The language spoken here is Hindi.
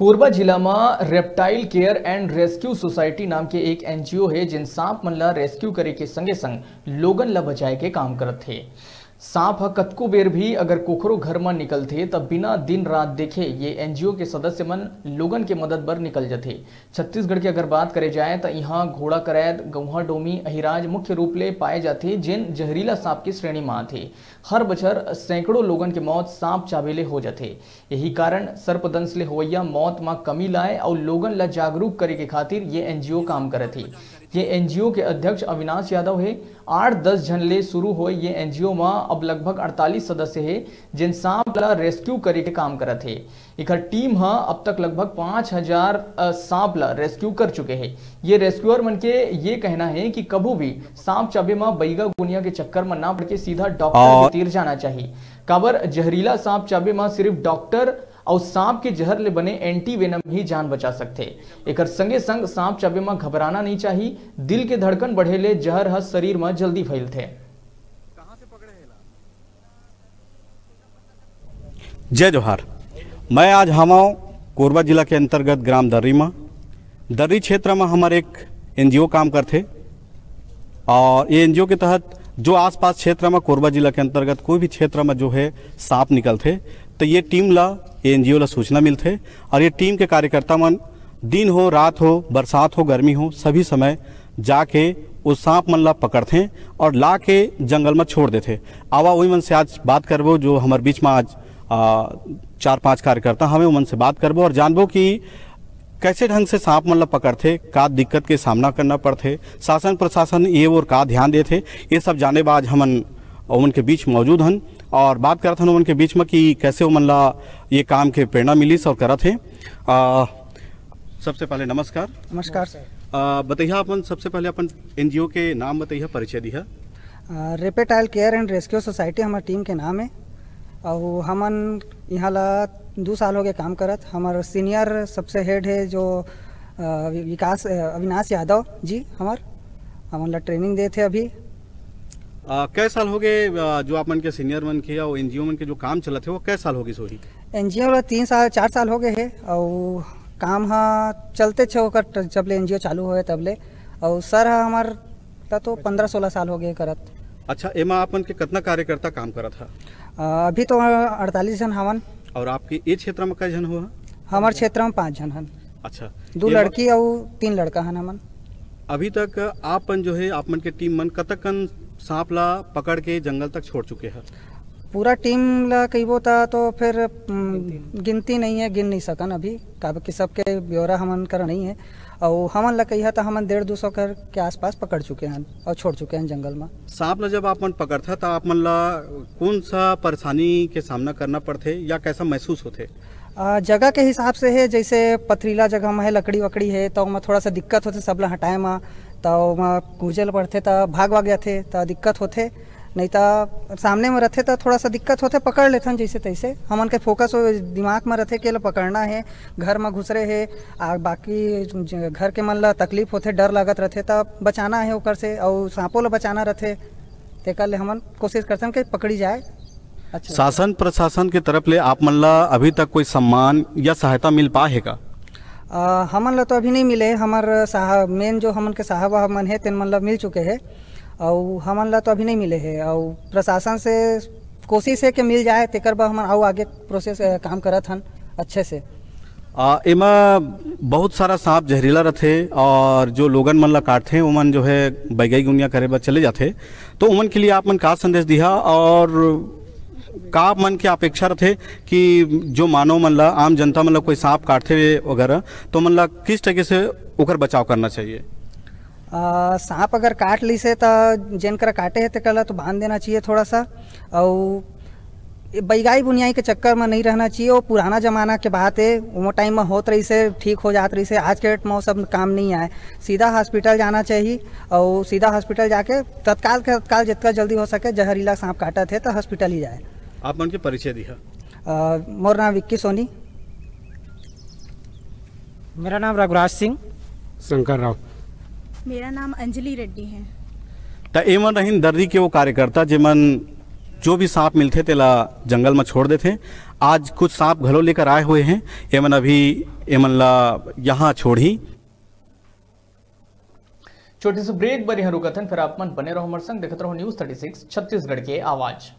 कोरबा जिला में reptile care and rescue society नाम के एक एनजीओ है जिन सांप मन रेस्क्यू करे के संगे संग लोगन ला बचाए के काम करते थे सांप ह हाँ कतको बेर भी अगर कोखरो घर में निकलते तो बिना दिन रात देखे ये एनजीओ के सदस्य मन लोगन के मदद पर निकल जाते छत्तीसगढ़ के अगर बात करे जाए तो यहाँ घोड़ा करैद गौहा डोमी अहिराज मुख्य रूप ले पाए जाते जिन जहरीला सांप की श्रेणी में थे हर बछर सैकड़ों लोगन के मौत सांप चाबेले हो जाते यही कारण सर्पदंश ले होवैया मौत में कमी लाए और लोगन ला जागरूक करे के खातिर ये एनजीओ काम करे थे ये एनजीओ के अध्यक्ष अविनाश यादव है आठ दस जन ले शुरू हुए ये एनजीओ में अब लगभग अड़तालीस सदस्य है जिन सांप ला रेस्क्यू करे के काम करते है इकर टीम है हाँ, अब तक लगभग पाँच हजार सांप ला रेस्क्यू कर चुके हैं ये रेस्क्यूअर मन के ये कहना है कि कभी भी सांप चबे में बैगा गुनिया के चक्कर में ना पड़ के सीधा डॉक्टर तीर जाना चाहिए काबर जहरीला सांप चबे में सिर्फ डॉक्टर और सांप के जहर ले बने एंटी वेनम ही जान बचा सकते एक संगे संग सांप चबे में घबराना नहीं चाहिए दिल के धड़कन बढ़े ले जहर हर शरीर में जल्दी फैलते जय जोहार मैं आज हम कोरबा जिला के अंतर्गत ग्राम दर्री में दर्री क्षेत्र में हमारे एक एनजीओ काम करते और ये एनजीओ के तहत जो आसपास क्षेत्र में कोरबा जिला के अंतर्गत कोई भी क्षेत्र में जो है सांप निकलते तो ये टीम ला ये एन ला सूचना मिलते और ये टीम के कार्यकर्ता मन दिन हो रात हो बरसात हो गर्मी हो सभी समय जाके उस सांप मन ला पकड़ते और ला के जंगल में छोड़ देते आवा वही मन से आज बात करबो जो हमारे बीच में आज आ, चार पांच कार्यकर्ता हमें मन से बात करबो और जानबो कि कैसे ढंग से सांप मन ला पकड़ते का दिक्कत के सामना करना पड़ते शासन प्रशासन ये और का ध्यान देते ये सब जाने बाद हम उनके बीच मौजूद हैं और बात करत हन उमन के बीच में कि कैसे उमन ला ये काम के प्रेरणा मिली और करत हे सबसे पहले नमस्कार नमस्कार बताइए अपन सबसे पहले अपन एनजीओ के नाम बताइए परिचय दिया reptile care and rescue society हमारे टीम के नाम है और हमन यहाँ ला दो साल हो गए काम करत हमारे सीनियर सबसे हेड है जो विकास अविनाश यादव जी हमार हमन ला ट्रेनिंग थे अभी कै साल हो गए जो आप मन के सीनियर मन के और एनजीओ मन के जो काम चलत है वो कै साल हो गए सोही एनजीओ ल तीन साल चार साल हो गए है और काम हा चलते छे ओकर जब ले एनजीओ चालू हुए तब ले और सर हा हमार तो पंद्रह सोलह साल हो गए करत अच्छा एमा आप मन के कितना कार्यकर्ता काम करत है अभी तो हाँ अड़तालीस जन हवन और आपके ए क्षेत्र में कई जन हुआ हमारे क्षेत्र में पाँच जन हन अच्छा दो लड़की और तीन लड़का हन हमन अभी तक आपन जो है आप मन के टीम मन कतकन सांप ला पकड़ के जंगल तक छोड़ चुके हैं पूरा टीम ला वो था तो फिर गिनती नहीं है गिन नहीं सकन अभी काब कि सबके ब्यौरा हमन कर नहीं है और हमन ला कही तो हमन डेढ़ दो सौ कर के आसपास पकड़ चुके हैं और छोड़ चुके हैं जंगल में सांप ला जब आप मन था तो आप मन ला कौन सा परेशानी के सामना करना पड़ते या कैसा महसूस होते जगह के हिसाब से है जैसे पथरीला जगह में है लकड़ी वकड़ी है तो थोड़ा सा दिक्कत होते सब ला हटाए में तो वहाँ गूंजल पड़ते तो भाग भाग जाते तो दिक्कत होते नहीं तो सामने में रहते तो थोड़ा सा दिक्कत होते पकड़ लेते जैसे तैसे हमन के फोकस दिमाग में रहते कि पकड़ना है घर में घुस रहे है आ बाकी घर के मन ला तकलीफ होते डर लगत रहते तो बचाना है ओकर से और सांपों ला बचाना रहते तेकर ले हमन कोशिश करते कि पकड़ी जाए अच्छा शासन प्रशासन के तरफ ले आप मन ला अभी तक कोई सम्मान या सहायता मिल पाएगा का हमन ल तो अभी नहीं मिले हमार साहब मेन जो हमन के साहब वाहब मन है तेन मन मिल चुके हैं और हमन ला तो अभी नहीं मिले है और प्रशासन से कोशिश है कि मिल जाए तेकर बाद हमन आओ आगे प्रोसेस काम करत हन अच्छे से एमा बहुत सारा सांप जहरीला रहते और जो लोगन मन ला काटते हैं उमन जो है बैगई गुनिया करे बस चले जाते तो उमन के लिए आप मन का संदेश दिया और का मन के अपेक्षा थे कि जो मानव मन आम जनता मतलब कोई सांप काटते वगैरह तो मतलब किस तरीके से ओकर बचाव करना चाहिए सांप अगर काट ली से तो कर काटे है तो कला तो बांध देना चाहिए थोड़ा सा और बैगाई बुनियाई के चक्कर में नहीं रहना चाहिए वो पुराना ज़माना के बात है वो टाइम में होत रही से ठीक हो जात रही से आज के डेट में वो सब काम नहीं आए सीधा हॉस्पिटल जाना चाहिए और सीधा हॉस्पिटल जाके तत्काल के तत्काल जितना जल्दी हो सके जहरीला सांप काटा थे तो हॉस्पिटल ही जाए आप मन के परिचय दिया मोर नाम विक्की सोनी मेरा नाम रघुराज सिंह शंकर राव मेरा नाम अंजलि रेड्डी है त एमन रहीन दर्दी के वो कार्यकर्ता जेमन जो भी सांप मिलते तेला जंगल में छोड़ देते आज कुछ सांप घरों लेकर आए हुए हैं एमन अभी एमन ला यहाँ छोड़ी छोटी सी ब्रेक बरी हरू कथन फिर आप मन बने रहो हमारे संग देखते रहो न्यूज 36 छत्तीसगढ़ के आवाज़